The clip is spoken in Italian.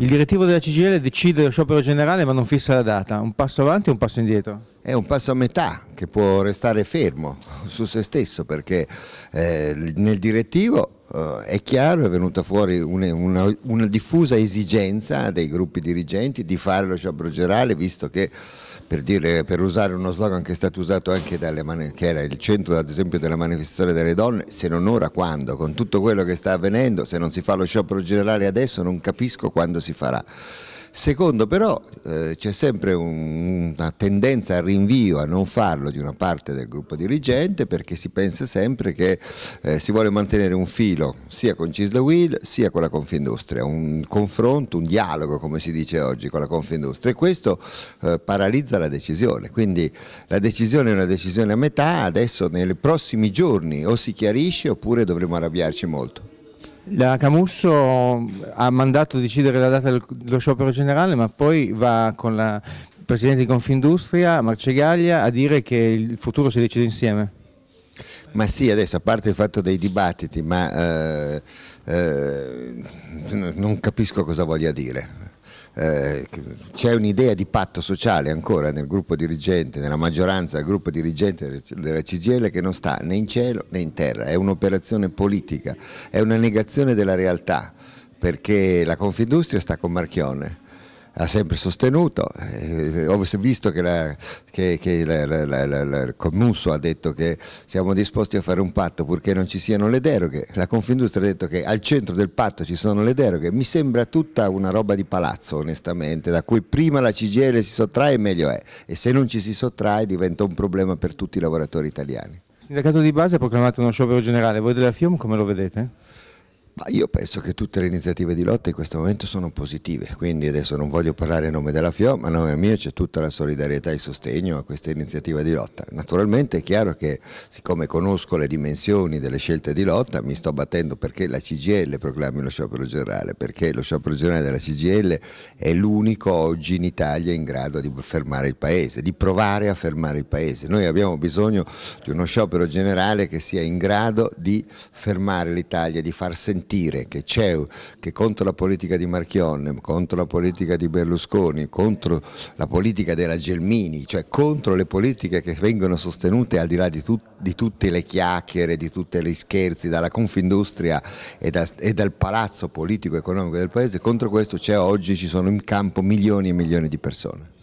Il direttivo della CGL decide lo sciopero generale ma non fissa la data, un passo avanti e un passo indietro è un passo a metà che può restare fermo su se stesso perché eh, nel direttivo Uh, è chiaro, è venuta fuori una, una, una, diffusa esigenza dei gruppi dirigenti di fare lo sciopero generale, visto che per, dire, per, usare uno slogan che è stato usato anche dalle mani- che era il centro ad esempio della manifestazione delle donne, se non ora quando, con tutto quello che sta avvenendo, se non si fa lo sciopero generale adesso non capisco quando si farà. Secondo però eh, c'è sempre un, una tendenza al rinvio, a non farlo di una parte del gruppo dirigente perché si pensa sempre che eh, si vuole mantenere un filo sia con Cisla Will sia con la Confindustria, un confronto, un dialogo come si dice oggi con la Confindustria e questo eh, paralizza la decisione, quindi la decisione è una decisione a metà, adesso nei prossimi giorni o si chiarisce oppure dovremo arrabbiarci molto. La Camusso ha mandato a decidere la data dello sciopero generale, ma poi va con la Presidente di Confindustria, Marcegaglia, a dire che il futuro si decide insieme. Ma sì, adesso a parte il fatto dei dibattiti, ma eh, eh, non capisco cosa voglia dire eh, c'è un'idea di patto sociale ancora nel gruppo dirigente, nella maggioranza del gruppo dirigente della CGL che non sta né in cielo né in terra, è un'operazione politica, è una negazione della realtà perché la Confindustria sta con Marchione ha sempre sostenuto. Eh, ho visto che, la, che, che la, la, il commusso ha detto che siamo disposti a fare un patto purché non ci siano le deroghe, la Confindustria ha detto che al centro del patto ci sono le deroghe, mi sembra tutta una roba di palazzo onestamente, da cui prima la CGL si sottrae meglio è e se non ci si sottrae diventa un problema per tutti i lavoratori italiani. Il sindacato di base ha proclamato uno sciopero generale, voi della FIUM come lo vedete? io penso che tutte le iniziative di lotta in questo momento sono positive, quindi adesso non voglio parlare a nome della FIO, ma a nome mio c'è tutta la solidarietà e il sostegno a questa iniziativa di lotta. Naturalmente è chiaro che siccome conosco le dimensioni delle scelte di lotta mi sto battendo perché la CGL proclami lo sciopero generale, perché lo sciopero generale della CGL è l'unico oggi in Italia in grado di fermare il Paese, di provare a fermare il Paese. Noi abbiamo bisogno di uno sciopero generale che sia in grado di fermare l'Italia, di far sentire sentire che c'è che contro la politica di Marchionne, contro la politica di Berlusconi, contro la politica della Gelmini, cioè contro le politiche che vengono sostenute al di là di, tu, di tutte le chiacchiere, di tutti gli scherzi, dalla Confindustria e, da, e dal palazzo politico-economico del Paese, contro questo c'è oggi, ci sono in campo milioni e milioni di persone.